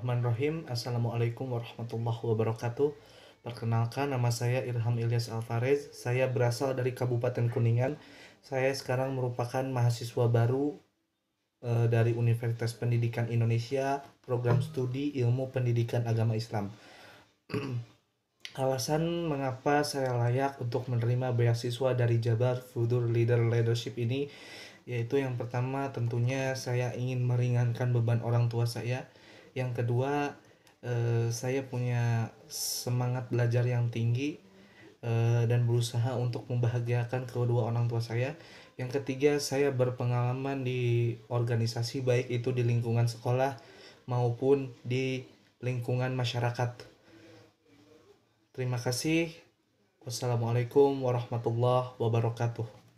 Bismillahirrahmanirrahim. Assalamualaikum warahmatullahi wabarakatuh. Perkenalkan nama saya Irham Ilyas Alvarez. Saya berasal dari Kabupaten Kuningan. Saya sekarang merupakan mahasiswa baru e, dari Universitas Pendidikan Indonesia, program studi Ilmu Pendidikan Agama Islam. Alasan mengapa saya layak untuk menerima beasiswa dari Jabar Fudur Leader Leadership ini yaitu yang pertama tentunya saya ingin meringankan beban orang tua saya yang kedua eh, saya punya semangat belajar yang tinggi eh, dan berusaha untuk membahagiakan kedua orang tua saya yang ketiga saya berpengalaman di organisasi baik itu di lingkungan sekolah maupun di lingkungan masyarakat terima kasih wassalamualaikum warahmatullahi wabarakatuh